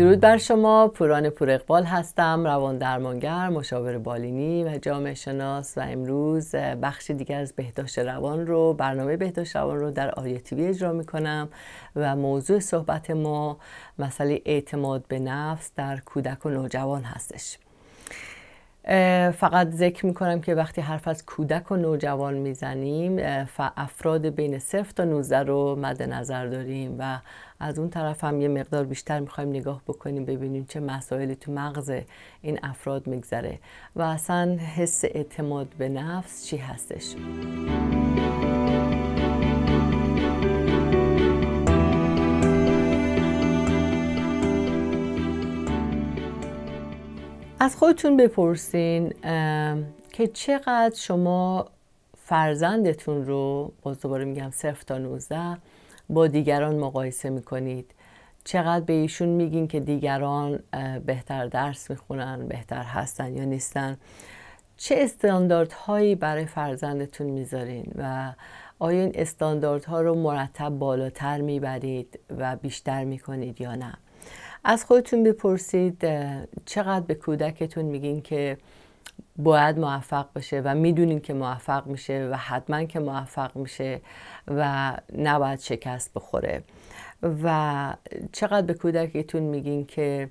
درود بر شما پوران پور اقبال هستم روان درمانگر مشاور بالینی و جامعه شناس و امروز بخش دیگر از بهداشت روان رو برنامه بهداشت روان رو در آیه تیوی اجرا می کنم و موضوع صحبت ما مسئله اعتماد به نفس در کودک و نوجوان هستش فقط ذکر میکنم که وقتی حرف از کودک و نوجوان میزنیم افراد بین صرف تا 19 رو مد نظر داریم و از اون طرف هم یه مقدار بیشتر میخوایم نگاه بکنیم ببینیم چه مسائلی تو مغز این افراد میگذره و اصلا حس اعتماد به نفس چی هستش از خودتون بپرسین که چقدر شما فرزندتون رو باز دوباره میگم صرف تا 19 با دیگران مقایسه میکنید چقدر به ایشون میگین که دیگران بهتر درس میخونن بهتر هستن یا نیستن چه استانداردهایی برای فرزندتون میذارین و آیا این استانداردها رو مرتب بالاتر میبرید و بیشتر میکنید یا نه از خودتون بپرسید چقدر به کودکتون میگین که باید موفق بشه و میدونین که موفق میشه و حتما که موفق میشه و نباید شکست بخوره و چقدر به کودکتون میگین که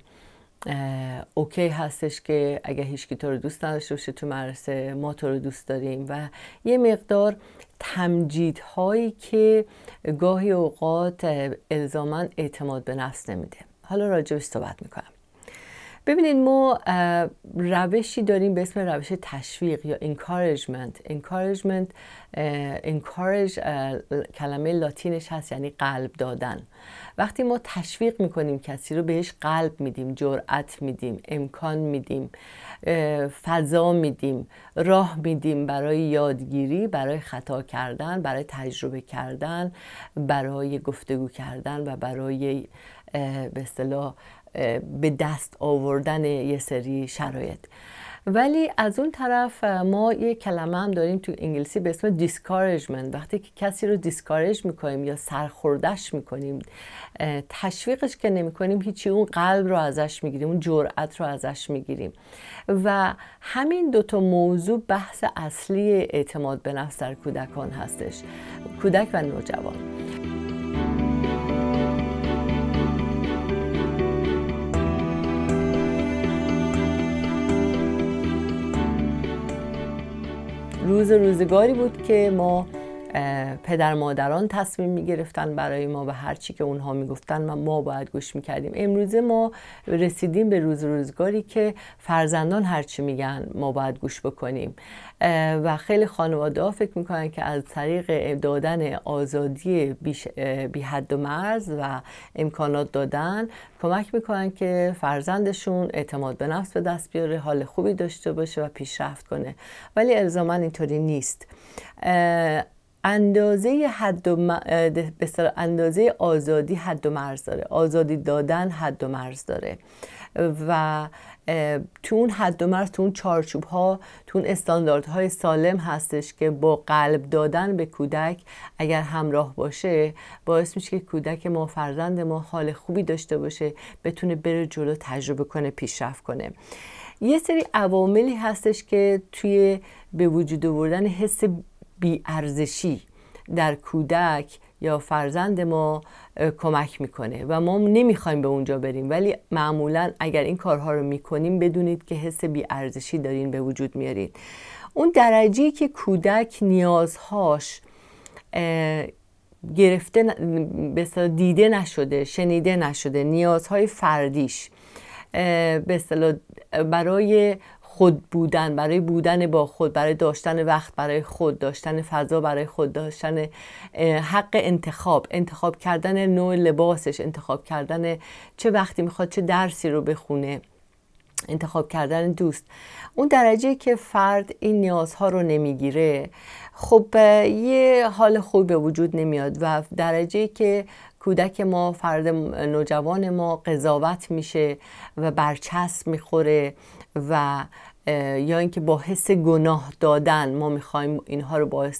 اوکی هستش که اگه هیچکی تو رو دوست نداشته باشه تو مدرسه ما تو رو دوست داریم و یه مقدار تمجیدهایی که گاهی اوقات الزاما اعتماد به نفس نمیده حالا راجبش صحبت میکنم ببینید ما روشی داریم به اسم روش تشویق یا encouragement encouragement encourage کلمه لاتینش هست یعنی قلب دادن وقتی ما تشویق میکنیم کسی رو بهش قلب میدیم جرأت میدیم امکان میدیم فضا میدیم راه میدیم برای یادگیری برای خطا کردن برای تجربه کردن برای گفتگو کردن و برای به اصطلاح به دست آوردن یه سری شرایط ولی از اون طرف ما یه کلمه هم داریم تو انگلیسی به اسم دیسکارجمنت وقتی که کسی رو دیسکارج میکنیم یا سرخوردش میکنیم تشویقش که نمیکنیم هیچی اون قلب رو ازش میگیریم اون جرأت رو ازش میگیریم و همین دوتا موضوع بحث اصلی اعتماد به نفس در کودکان هستش کودک و نوجوان روز روزگاری بود که ما پدر مادران تصمیم می گرفتن برای ما و هر که اونها میگفتن و ما باید گوش میکردیم امروزه ما رسیدیم به روز روزگاری که فرزندان هر چی میگن ما باید گوش بکنیم و خیلی خانواده ها فکر میکنن که از طریق دادن آزادی بی حد و مرز و امکانات دادن کمک میکنن که فرزندشون اعتماد به نفس به دست بیاره حال خوبی داشته باشه و پیشرفت کنه ولی الزاما اینطوری نیست اندازه حد و اندازه آزادی حد و مرز داره آزادی دادن حد و مرز داره و تو اون حد و مرز تو اون چارچوب ها تو اون های سالم هستش که با قلب دادن به کودک اگر همراه باشه باعث میشه که کودک ما فرزند ما حال خوبی داشته باشه بتونه بره جلو تجربه کنه پیشرفت کنه یه سری عواملی هستش که توی به وجود آوردن حس بیارزشی در کودک یا فرزند ما کمک میکنه و ما نمیخوایم به اونجا بریم ولی معمولا اگر این کارها رو میکنیم بدونید که حس بیارزشی دارین به وجود میارید اون درجه که کودک نیازهاش گرفته به دیده نشده شنیده نشده نیازهای فردیش به برای خود بودن برای بودن با خود برای داشتن وقت برای خود داشتن فضا برای خود داشتن حق انتخاب انتخاب کردن نوع لباسش انتخاب کردن چه وقتی میخواد چه درسی رو بخونه انتخاب کردن دوست اون درجه که فرد این نیازها رو نمیگیره خب یه حال خوب به وجود نمیاد و درجه که کودک ما فرد نوجوان ما قضاوت میشه و برچسب میخوره و یا اینکه با حس گناه دادن ما میخوایم اینها رو با,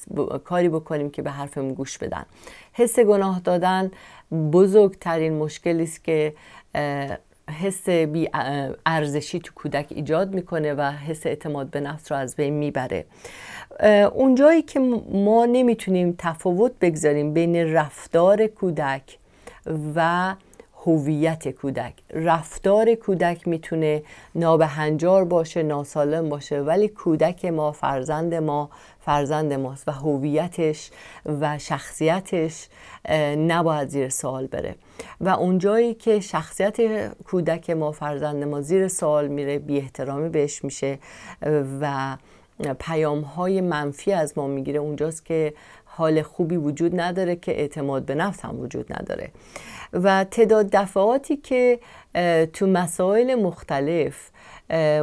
کاری بکنیم که به حرفمون گوش بدن حس گناه دادن بزرگترین مشکلی است که حس بی ارزشی تو کودک ایجاد میکنه و حس اعتماد به نفس رو از بین میبره اونجایی که ما نمیتونیم تفاوت بگذاریم بین رفتار کودک و هویت کودک رفتار کودک میتونه نابهنجار باشه ناسالم باشه ولی کودک ما فرزند ما فرزند ماست و هویتش و شخصیتش نباید زیر سوال بره و اونجایی که شخصیت کودک ما فرزند ما زیر سوال میره بی احترامی بهش میشه و پیام های منفی از ما میگیره اونجاست که حال خوبی وجود نداره که اعتماد به نفس هم وجود نداره و تعداد دفعاتی که تو مسائل مختلف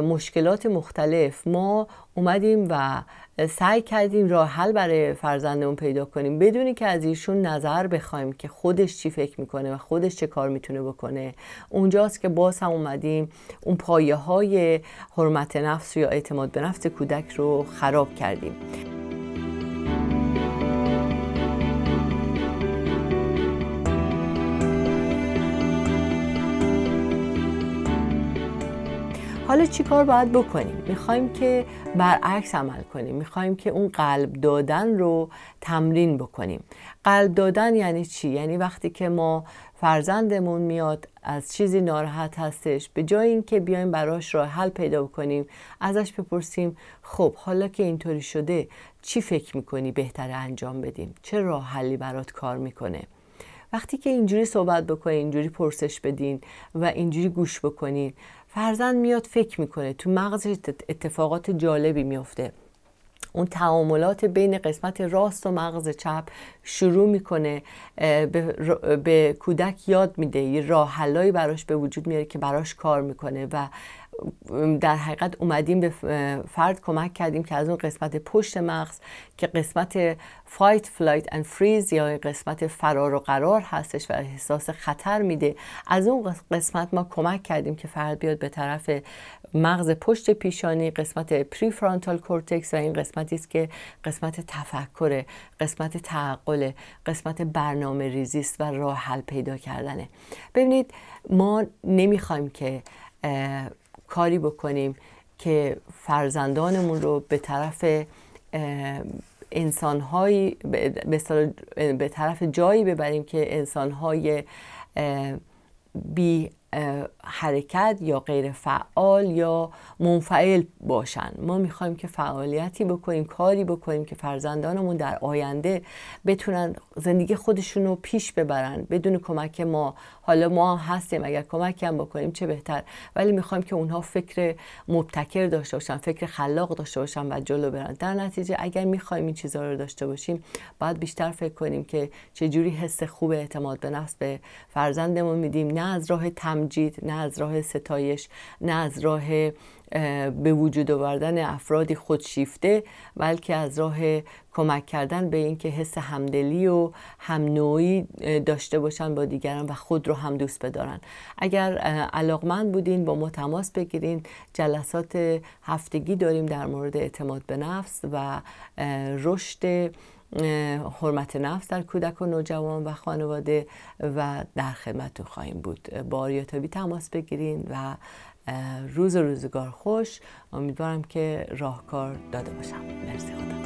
مشکلات مختلف ما اومدیم و سعی کردیم راه حل برای فرزندمون پیدا کنیم بدونی که از ایشون نظر بخوایم که خودش چی فکر میکنه و خودش چه کار میتونه بکنه اونجاست که باز هم اومدیم اون پایه های حرمت نفس یا اعتماد به نفس کودک رو خراب کردیم حالا چی کار باید بکنیم میخوایم که برعکس عمل کنیم میخوایم که اون قلب دادن رو تمرین بکنیم قلب دادن یعنی چی یعنی وقتی که ما فرزندمون میاد از چیزی ناراحت هستش به جای اینکه بیایم براش راه حل پیدا کنیم ازش بپرسیم خب حالا که اینطوری شده چی فکر میکنی بهتره انجام بدیم چه راه حلی برات کار میکنه وقتی که اینجوری صحبت بکنین اینجوری پرسش بدین و اینجوری گوش بکنین فرزند میاد فکر میکنه تو مغزش اتفاقات جالبی میافته. اون تعاملات بین قسمت راست و مغز چپ شروع میکنه به, به کودک یاد میده یه راه براش به وجود میاره که براش کار میکنه و در حقیقت اومدیم به فرد کمک کردیم که از اون قسمت پشت مغز که قسمت فایت فلایت اند فریز یا قسمت فرار و قرار هستش و احساس خطر میده از اون قسمت ما کمک کردیم که فرد بیاد به طرف مغز پشت پیشانی قسمت پری فرانتال کورتکس و این قسمتی است که قسمت تفکر قسمت تعقل قسمت برنامه ریزیست و راه حل پیدا کردنه ببینید ما نمیخوایم که کاری بکنیم که فرزندانمون رو به طرف انسانهایی به طرف جایی ببریم که انسانهای بی حرکت یا غیر فعال یا منفعل باشن ما میخوایم که فعالیتی بکنیم کاری بکنیم که فرزندانمون در آینده بتونن زندگی خودشون رو پیش ببرن بدون کمک ما حالا ما هم هستیم اگر کمک هم بکنیم چه بهتر ولی میخوایم که اونها فکر مبتکر داشته باشن فکر خلاق داشته باشن و جلو برن در نتیجه اگر میخوایم این چیزها رو داشته باشیم باید بیشتر فکر کنیم که چجوری حس خوب اعتماد به نفس به فرزندمون میدیم نه از راه تم تمجید نه از راه ستایش نه از راه به وجود آوردن افرادی خودشیفته بلکه از راه کمک کردن به اینکه حس همدلی و هم نوعی داشته باشن با دیگران و خود رو هم دوست بدارن اگر علاقمند بودین با ما تماس بگیرین جلسات هفتگی داریم در مورد اعتماد به نفس و رشد حرمت نفس در کودک و نوجوان و خانواده و در خدمتتون خواهیم بود با آریاتابی تماس بگیرین و روز و روزگار خوش امیدوارم که راهکار داده باشم مرسی خدا